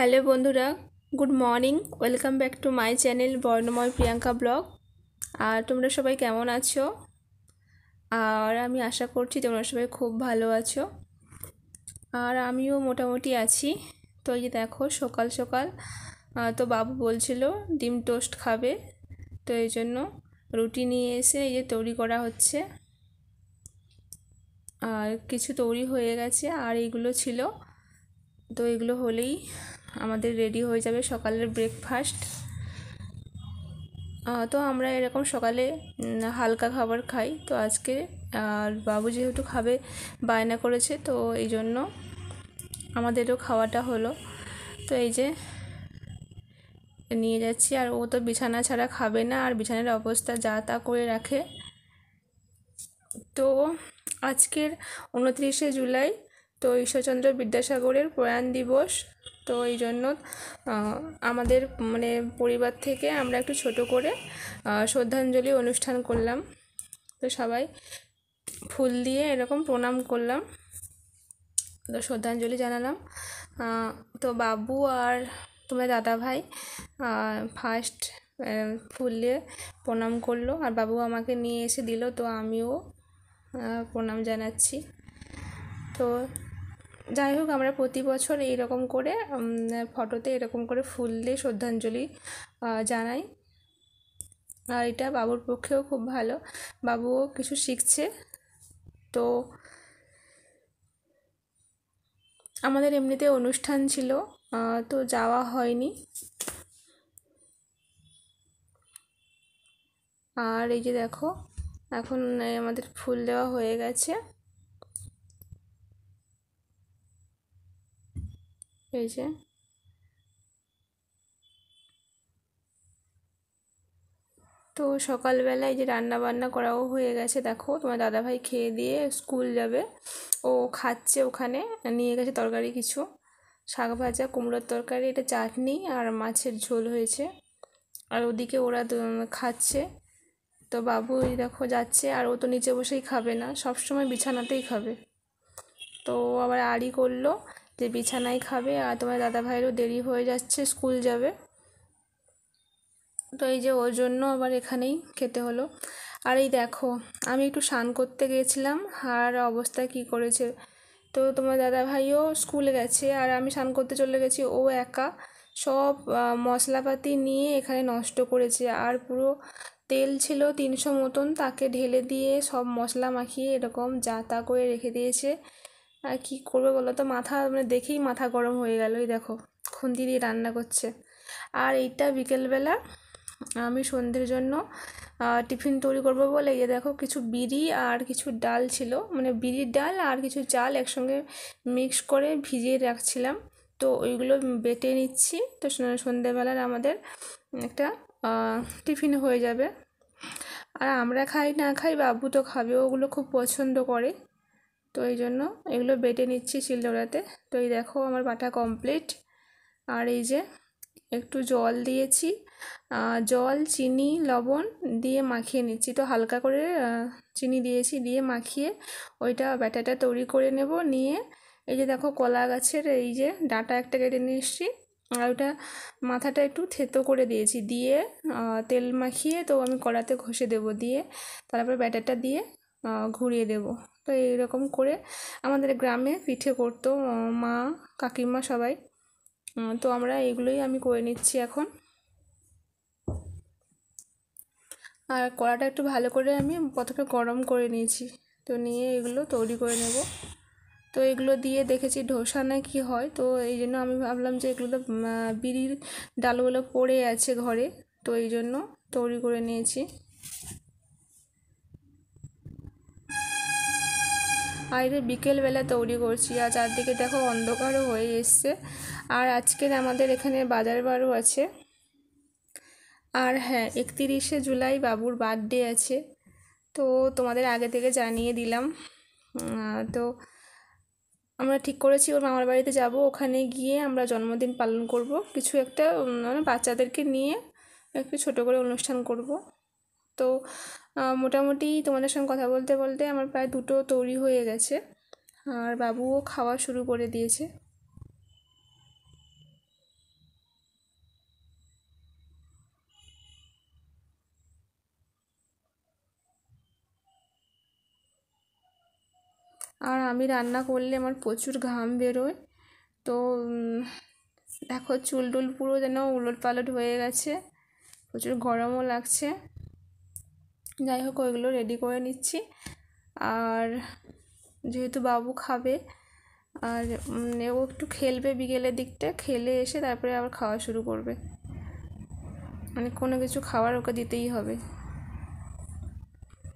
hello বন্ধুরা good morning welcome back to my channel বর্ণময় Priyanka blog আর তোমরা সবাই কেমন আছো আর আমি আশা করছি তোমরা সবাই খুব ভালো আছো আর আমিও মোটামুটি আছি তো এই দেখো সকাল সকাল তো বাবু বলছিল ডিম টোস্ট খাবে তো এই জন্য রুটি নিয়ে এসে এই যে তৈরি করা হচ্ছে আর কিছু তৈরি হয়ে গেছে আর এইগুলো ছিল তো এগুলো হলেই আমাদের রেডি হয়ে যাবে সকালের ব্রেকফাস্ট তো আমরা এরকম সকালে হালকা খাবার খাই তো আজকে আর বাবু যেহেতু খাবে বায়না করেছে তো এই জন্য আমাদেরও খাওয়াটা হলো তো এই যে নিয়ে যাচ্ছি আর ও তো বিছানা ছাড়া খাবে না আর বিছানার অবস্থা যা তা করে রাখে তো আজকের উনত্রিশে জুলাই তো ঈশ্বরচন্দ্র বিদ্যাসাগরের প্রয়াণ দিবস তো এই জন্য আমাদের মানে পরিবার থেকে আমরা একটু ছোট করে শ্রদ্ধাঞ্জলি অনুষ্ঠান করলাম তো সবাই ফুল দিয়ে এরকম প্রণাম করলাম তো শ্রদ্ধাঞ্জলি জানালাম তো বাবু আর তোমার দাদা ভাই ফার্স্ট ফুল দিয়ে প্রণাম করলো আর বাবু আমাকে নিয়ে এসে দিল তো আমিও প্রণাম জানাচ্ছি তো যাই হোক আমরা প্রতি বছর এইরকম করে ফটোতে এরকম করে ফুল দিয়ে শ্রদ্ধাঞ্জলি জানাই আর এটা বাবুর পক্ষেও খুব ভালো বাবুও কিছু শিখছে তো আমাদের এমনিতে অনুষ্ঠান ছিল তো যাওয়া হয়নি আর এই যে দেখো এখন আমাদের ফুল দেওয়া হয়ে গেছে এই যে তো সকালবেলায় যে রান্না বান্না করাও হয়ে গেছে দেখো তোমার দাদাভাই খেয়ে দিয়ে স্কুল যাবে ও খাচ্ছে ওখানে নিয়ে গেছে তরকারি কিছু শাক ভাজা কুমড়োর তরকারি এটা চাটনি আর মাছের ঝোল হয়েছে আর ওদিকে ওরা খাচ্ছে তো বাবু দেখো যাচ্ছে আর ও তো নিচে বসেই খাবে না সব সময় বিছানাতেই খাবে তো আবার আড়ি করলো যে বিছানায় খাবে আর তোমার দাদা ভাইয়েরও দেরি হয়ে যাচ্ছে স্কুল যাবে তো এই যে ওর জন্য আবার এখানেই খেতে হলো আর এই দেখো আমি একটু স্নান করতে গিয়েছিলাম আর অবস্থা কি করেছে তো তোমার দাদা ভাইও স্কুলে গেছে আর আমি স্নান করতে চলে গেছি ও একা সব মশলাপাতি নিয়ে এখানে নষ্ট করেছে আর পুরো তেল ছিল তিনশো মতন তাকে ঢেলে দিয়ে সব মশলা মাখিয়ে এরকম যা করে রেখে দিয়েছে আর কী করবে বলো তো মাথা মানে দেখেই মাথা গরম হয়ে গেল এই দেখো খুন্তি দিয়ে রান্না করছে আর এইটা বিকেলবেলা আমি সন্ধ্যের জন্য টিফিন তৈরি করব বলে এই দেখো কিছু বিড়ি আর কিছু ডাল ছিল মানে বিড়ির ডাল আর কিছু চাল একসঙ্গে মিক্স করে ভিজিয়ে রাখছিলাম তো ওইগুলো বেটে নিচ্ছি তো সন্ধ্যেবেলার আমাদের একটা টিফিন হয়ে যাবে আর আমরা খাই না খাই বাবু তো খাবে ওগুলো খুব পছন্দ করে তো এই জন্য এগুলো বেটে নিচ্ছি শিলদৌড়াতে তো এই দেখো আমার বাটা কমপ্লিট আর এই যে একটু জল দিয়েছি জল চিনি লবণ দিয়ে মাখিয়ে নিচ্ছি তো হালকা করে চিনি দিয়েছি দিয়ে মাখিয়ে ওইটা ব্যাটাটা তৈরি করে নেব নিয়ে এই যে দেখো কলা গাছের এই যে ডাটা একটা কেটে নিয়ে এসছি আর ওটা মাথাটা একটু থেতো করে দিয়েছি দিয়ে তেল মাখিয়ে তো আমি কড়াতে ঘষে দেব দিয়ে তারপর ব্যাটারটা দিয়ে ঘুরিয়ে দেব তো এইরকম করে আমাদের গ্রামে পিঠে করতো মা কাকিমা সবাই তো আমরা এগুলোই আমি করে নিচ্ছি এখন আর কড়াটা একটু ভালো করে আমি প্রথমে গরম করে নিয়েছি তো নিয়ে এগুলো তৈরি করে নেব তো এগুলো দিয়ে দেখেছি ঢোসা না কি হয় তো এই জন্য আমি ভাবলাম যে এগুলো তো বিড়ির ডালগুলো পড়ে আছে ঘরে তো এই জন্য তৈরি করে নিয়েছি আর বিকেলবেলা তৈরি করছি আর চারদিকে দেখো অন্ধকারও হয়ে এসছে আর আজকের আমাদের এখানে বাজার বারও আছে আর হ্যাঁ একতিরিশে জুলাই বাবুর বার্থডে আছে তো তোমাদের আগে থেকে জানিয়ে দিলাম তো আমরা ঠিক করেছি ওর মামার বাড়িতে যাব ওখানে গিয়ে আমরা জন্মদিন পালন করব কিছু একটা মানে বাচ্চাদেরকে নিয়ে একটু ছোট করে অনুষ্ঠান করব তো মোটামুটি তোমাদের সঙ্গে কথা বলতে বলতে আমার প্রায় দুটো তৈরি হয়ে গেছে আর বাবুও খাওয়া শুরু করে দিয়েছে আর আমি রান্না করলে আমার প্রচুর ঘাম বেরোয় তো দেখো চুল টুল পুরো যেন উলট পালট হয়ে গেছে প্রচুর গরমও লাগছে যাই হোক ওইগুলো রেডি করে নিচ্ছি আর যেহেতু বাবু খাবে আর ও একটু খেলবে বিকেলের দিকটা খেলে এসে তারপরে আবার খাওয়া শুরু করবে মানে কোনো কিছু খাবার ওকে দিতেই হবে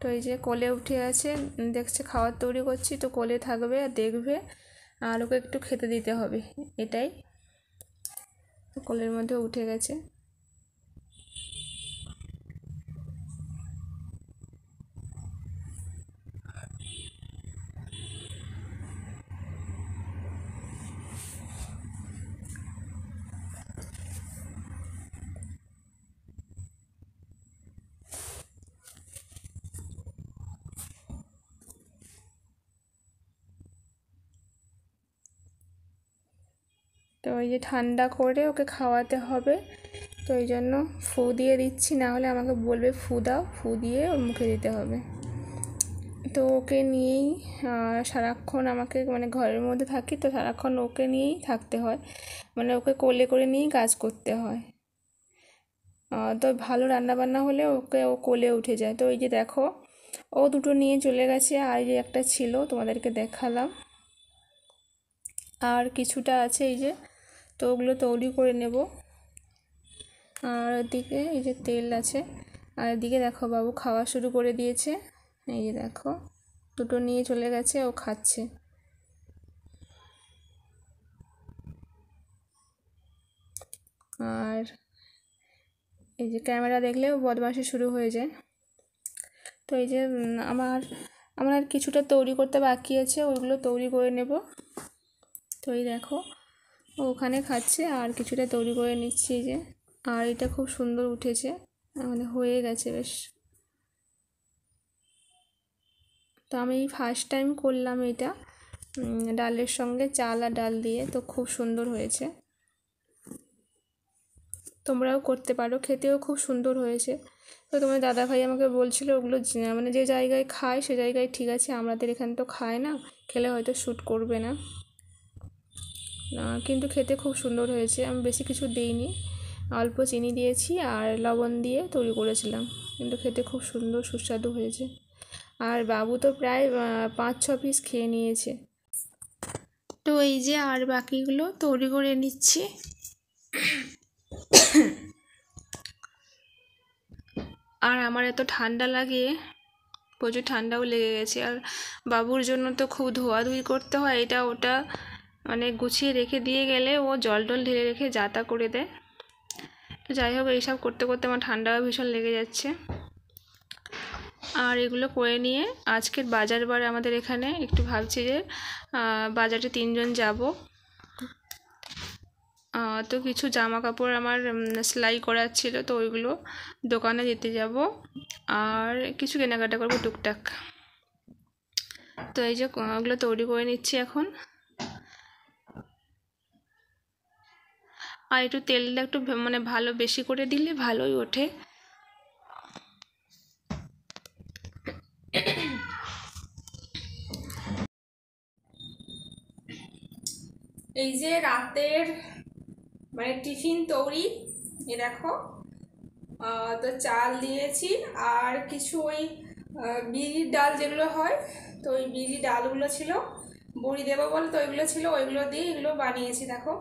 তো এই যে কোলে উঠে আছে দেখছে খাবার তৈরি করছি তো কোলে থাকবে আর দেখবে আর ওকে একটু খেতে দিতে হবে এটাই কোলের মধ্যে উঠে গেছে তো এই যে ঠান্ডা করে ওকে খাওয়াতে হবে তো এই জন্য ফু দিয়ে দিচ্ছি না হলে আমাকে বলবে ফু দাও ফু দিয়ে ওর মুখে দিতে হবে তো ওকে নিয়েই সারাক্ষণ আমাকে মানে ঘরের মধ্যে থাকি তো সারাক্ষণ ওকে নিয়েই থাকতে হয় মানে ওকে কোলে করে নিয়েই কাজ করতে হয় তো ভালো রান্নাবান্না হলে ওকে ও কোলে উঠে যায় তো এই যে দেখো ও দুটো নিয়ে চলে গেছে আর যে একটা ছিল তোমাদেরকে দেখালাম আর কিছুটা আছে এই যে তো ওগুলো তৈরি করে নেব আর ওদিকে এই যে তেল আছে আর এদিকে দেখো বাবু খাওয়া শুরু করে দিয়েছে এই যে দেখো দুটো নিয়ে চলে গেছে ও খাচ্ছে আর এই যে ক্যামেরা দেখলে বদমাসে শুরু হয়ে যায় তো এই যে আমার আমার আর কিছুটা তৈরি করতে বাকি আছে ওইগুলো তৈরি করে নেব তো এই দেখো ওখানে খাচ্ছে আর কিছুটা তৈরি করে নিচ্ছি যে আর এটা খুব সুন্দর উঠেছে মানে হয়ে গেছে বেশ তো আমি ফার্স্ট টাইম করলাম এটা ডালের সঙ্গে চাল আর ডাল দিয়ে তো খুব সুন্দর হয়েছে তোমরাও করতে পারো খেতেও খুব সুন্দর হয়েছে তো তোমার দাদা ভাই আমাকে বলছিল ওগুলো মানে যে জায়গায় খায় সে জায়গায় ঠিক আছে আমাদের এখানে তো খায় না খেলে হয়তো শ্যুট করবে না কিন্তু খেতে খুব সুন্দর হয়েছে আমি বেশি কিছু দিইনি অল্প চিনি দিয়েছি আর লবণ দিয়ে তৈরি করেছিলাম কিন্তু খেতে খুব সুন্দর সুস্বাদু হয়েছে আর বাবু তো প্রায় পাঁচ ছ পিস খেয়ে নিয়েছে তো এই যে আর বাকিগুলো তৈরি করে নিচ্ছি আর আমার এত ঠান্ডা লাগে প্রচুর ঠান্ডাও লেগে গেছে আর বাবুর জন্য তো খুব ধোয়াধুয়ি করতে হয় এটা ওটা মানে গুছিয়ে রেখে দিয়ে গেলে ও জল টল ঢেলে রেখে যাতা করে দেয় তো যাই হোক এইসব করতে করতে আমার ঠান্ডাও ভীষণ লেগে যাচ্ছে আর এগুলো করে নিয়ে আজকের বাজার বারে আমাদের এখানে একটু ভাবছি যে বাজারে তিনজন যাব তো কিছু জামা কাপড় আমার সেলাই করার ছিল তো ওইগুলো দোকানে যেতে যাব আর কিছু কেনাকাটা করবো টুকটাক তো এই যে ওগুলো তৈরি করে নিচ্ছি এখন আর একটু তেলটা একটু মানে ভালো বেশি করে দিলে ভালোই ওঠে এই যে রাতের মানে টিফিন তৈরি এ দেখো তো চাল দিয়েছি আর কিছু ওই বিড়ির ডাল যেগুলো হয় তো ওই বিড়ি ডালগুলো ছিল বড়ি দেবো বলে তো ওইগুলো ছিল ওইগুলো দিয়ে এগুলো বানিয়েছি দেখো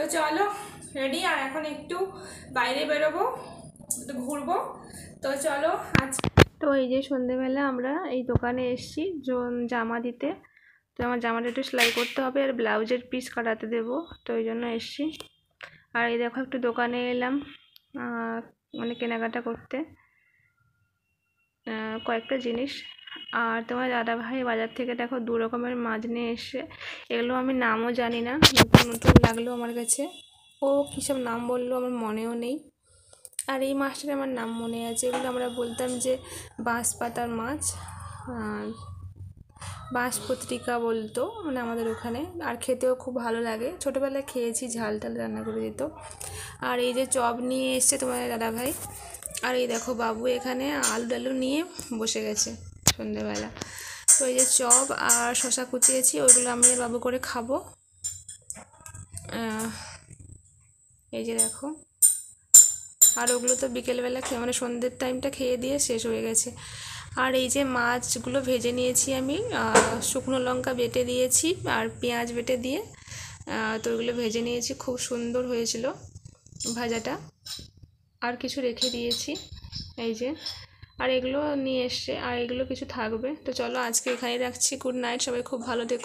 তো চলো রেডি আর এখন একটু বাইরে বেরোবো ঘুরবো তো চলো আজ তো এই যে সন্ধেবেলা আমরা এই দোকানে এসছি জামা দিতে তো আমার জামাটা একটু সেলাই করতে হবে আর ব্লাউজের পিস কাটাতে দেবো তো ওই জন্য এসছি আর এই দেখো একটু দোকানে এলাম মানে কেনাকাটা করতে কয়েকটা জিনিস আর তোমার দাদাভাই বাজার থেকে দেখো দু রকমের মাছ নিয়ে এসে এগুলো আমি নামও জানি না নতুন নতুন লাগলো আমার কাছে ও কীসব নাম বললো আমার মনেও নেই আর এই মাছটার আমার নাম মনে আছে এগুলো আমরা বলতাম যে বাঁশ পাতার মাছ আর বাঁশ পত্রিকা বলতো মানে আমাদের ওখানে আর খেতেও খুব ভালো লাগে ছোটোবেলায় খেয়েছি ঝাল টাল রান্না করে দিত আর এই যে চপ নিয়ে এসছে তোমার দাদাভাই আর এই দেখো বাবু এখানে আলু ডালু নিয়ে বসে গেছে সন্ধেবেলা তো এই যে চপ আর শশা কুচিয়েছি ওইগুলো আমি আর বাবু করে খাবো এই যে দেখো আর ওগুলো তো বিকেলবেলা খেয়ে মানে সন্ধ্যের টাইমটা খেয়ে দিয়ে শেষ হয়ে গেছে আর এই যে মাছগুলো ভেজে নিয়েছি আমি শুকনো লঙ্কা বেটে দিয়েছি আর পেঁয়াজ বেটে দিয়ে তো ওইগুলো ভেজে নিয়েছি খুব সুন্দর হয়েছিল ভাজাটা আর কিছু রেখে দিয়েছি এই যে আর এগুলো নিয়ে এসছে আর এগুলো কিছু থাকবে তো চলো আজকে এখানেই রাখছি গুড নাইট সবাই খুব ভালো দেখো